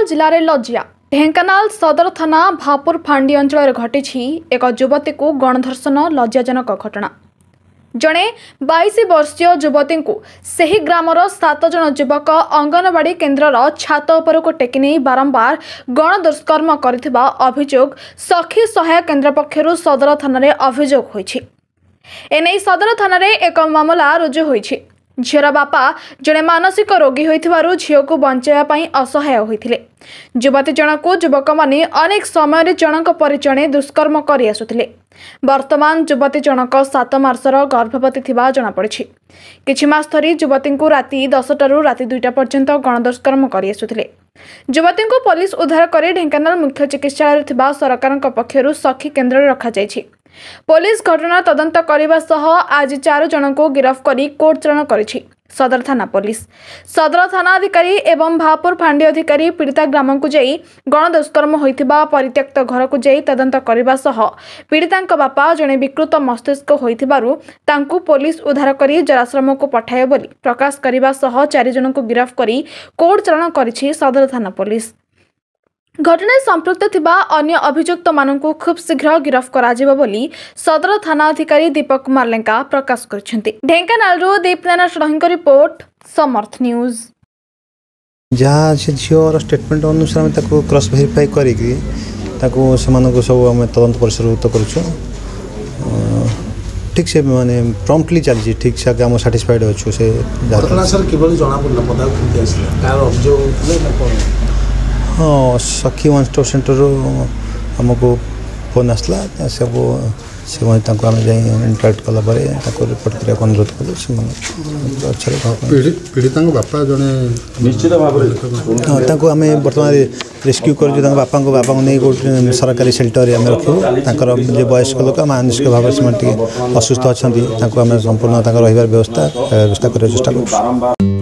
ଢେଙ୍କାନାଳ ଜିଲ୍ଲାରେ ଲଜ୍ଜା ଢେଙ୍କାନାଳ ସଦର ଥାନା ଭାପୁର ଫାଣ୍ଡି ଅଞ୍ଚଳରେ ଘଟିଛି ଏକ ଯୁବତୀକୁ ଗଣଧର୍ଷଣ ଲଜ୍ଜାଜନକ ଘଟଣା ଜଣେ ବାଇଶ ବର୍ଷୀୟ ଯୁବତୀଙ୍କୁ ସେହି ଗ୍ରାମର ସାତ ଜଣ ଯୁବକ ଅଙ୍ଗନବାଡ଼ି କେନ୍ଦ୍ରର ଛାତ ଉପରକୁ ଟେକି ନେଇ ବାରମ୍ବାର ଗଣଦୁଷ୍କର୍ମ କରିଥିବା ଅଭିଯୋଗ ସଖୀ ସହାୟ କେନ୍ଦ୍ର ପକ୍ଷରୁ ସଦର ଥାନାରେ ଅଭିଯୋଗ ହୋଇଛି ଏନେଇ ସଦର ଥାନାରେ ଏକ ମାମଲା ରୁଜୁ ହୋଇଛି ଝିଅର ବାପା ଜଣେ ମାନସିକ ରୋଗୀ ହୋଇଥିବାରୁ ଝିଅକୁ ବଞ୍ଚାଇବା ପାଇଁ ଅସହାୟ ହୋଇଥିଲେ ଯୁବତୀ ଜଣକୁ ଯୁବକମାନେ ଅନେକ ସମୟରେ ଜଣଙ୍କ ପରେ ଜଣେ ଦୁଷ୍କର୍ମ କରିଆସୁଥିଲେ ବର୍ତ୍ତମାନ ଯୁବତୀ ଜଣକ ସାତ ମାସର ଗର୍ଭବତୀ ଥିବା ଜଣାପଡ଼ିଛି କିଛି ମାସ ଧରି ଯୁବତୀଙ୍କୁ ରାତି ଦଶଟାରୁ ରାତି ଦୁଇଟା ପର୍ଯ୍ୟନ୍ତ ଗଣଦୁଷ୍କର୍ମ କରିଆସୁଥିଲେ ଯୁବତୀଙ୍କୁ ପୋଲିସ ଉଦ୍ଧାର କରି ଢେଙ୍କାନାଳ ମୁଖ୍ୟ ଚିକିତ୍ସାଳୟରେ ଥିବା ସରକାରଙ୍କ ପକ୍ଷରୁ ସଖୀ କେନ୍ଦ୍ରରେ ରଖାଯାଇଛି ପୋଲିସ ଘଟଣା ତଦନ୍ତ କରିବା ସହ ଆଜି ଚାରି ଜଣଙ୍କୁ ଗିରଫ କରି କୋର୍ଟ ଚାଳନ କରିଛି ସଦର ଥାନା ପୋଲିସ ସଦର ଥାନା ଅଧିକାରୀ ଏବଂ ଭାପୁର ଫାଣ୍ଡି ଅଧିକାରୀ ପୀଡ଼ିତା ଗ୍ରାମକୁ ଯାଇ ଗଣଦୁଷ୍କର୍ମ ହୋଇଥିବା ପରିତ୍ୟକ୍ତ ଘରକୁ ଯାଇ ତଦନ୍ତ କରିବା ସହ ପୀଡ଼ିତାଙ୍କ ବାପା ଜଣେ ବିକୃତ ମସ୍ତିଷ୍କ ହୋଇଥିବାରୁ ତାଙ୍କୁ ପୋଲିସ ଉଦ୍ଧାର କରି ଜରାଶ୍ରମକୁ ପଠାଏ ବୋଲି ପ୍ରକାଶ କରିବା ସହ ଚାରିଜଣଙ୍କୁ ଗିରଫ କରି କୋର୍ଟ ଚାଳନ କରିଛି ସଦର ଥାନା ପୋଲିସ ଘଟଣାରେ ସମ୍ପୃକ୍ତ ଥିବା ଅନ୍ୟ ଅଭିଯୁକ୍ତମାନଙ୍କୁ ଖୁବ୍ ଶୀଘ୍ର ଗିରଫ କରାଯିବ ବୋଲି ସଦର ଥାନା ଅଧିକାରୀ ଦୀପକ କୁମାର ଲେଙ୍କା ପ୍ରକାଶ କରିଛନ୍ତି ଢେଙ୍କାନାଳରୁ ଦୀପନାରାୟଣ ଷଡ଼ଙ୍ଗୀଙ୍କ ରିପୋର୍ଟ ସମର୍ଥ ନ୍ୟୁଜ ଯାହା ସେ ଝିଅର ଷ୍ଟେଟମେଣ୍ଟ ଅନୁସାରେ ଆମେ ତାକୁ କ୍ରସ୍ ଭେରିଫାଇ କରିକି ତାକୁ ସେମାନଙ୍କୁ ସବୁ ଆମେ ତଦନ୍ତ ପରିସରଭୁକ୍ତ କରୁଛୁ ଠିକ୍ ସେ ମାନେ ପ୍ରମ୍ପ୍ଟଲି ଚାଲିଛି ଠିକ୍ ସେ ଆଗେ ଆମ ସାଟିସ୍ଫାଏଡ୍ ଅଛୁ ସେ ଘଟଣା ସାର୍ କିଭଳି ଜଣାପଡ଼ିଲା ପଦାକୁ କେମିତି ଆସିଲା କାହାର ଅଭିଯୋଗ ହେଉଥିଲେ ନା କ'ଣ ସଖୀ ୱାନ୍ ଷ୍ଟପ୍ ସେଣ୍ଟରରୁ ଆମକୁ ଫୋନ୍ ଆସିଲା ସବୁ ସେମାନେ ତାଙ୍କୁ ଆମେ ଯାଇ ଇଣ୍ଟରାକ୍ଟ କଲା ପରେ ତାଙ୍କୁ ରିପୋର୍ଟ କରିବାକୁ ଅନୁରୋଧ କଲୁ ସେମାନେ ପୀଡ଼ିତାଙ୍କ ବାପା ଜଣେ ନିଶ୍ଚିତ ଭାବରେ ତାଙ୍କୁ ଆମେ ବର୍ତ୍ତମାନ ରେସ୍କ୍ୟୁ କରୁଛୁ ତାଙ୍କ ବାପାଙ୍କ ବାପାଙ୍କୁ ନେଇ ଗୋଟେ ସରକାରୀ ସେଲ୍ଟରରେ ଆମେ ରଖିବୁ ତାଙ୍କର ଯେ ବୟସ୍କ ଲୋକ ଆମେ ଆନିଶ୍ଚିତ ଭାବରେ ସେମାନେ ଟିକେ ଅସୁସ୍ଥ ଅଛନ୍ତି ତାଙ୍କୁ ଆମେ ସମ୍ପୂର୍ଣ୍ଣ ତାଙ୍କର ରହିବାର ବ୍ୟବସ୍ଥା ବ୍ୟବସ୍ଥା କରିବାକୁ ଚେଷ୍ଟା କରୁଛୁ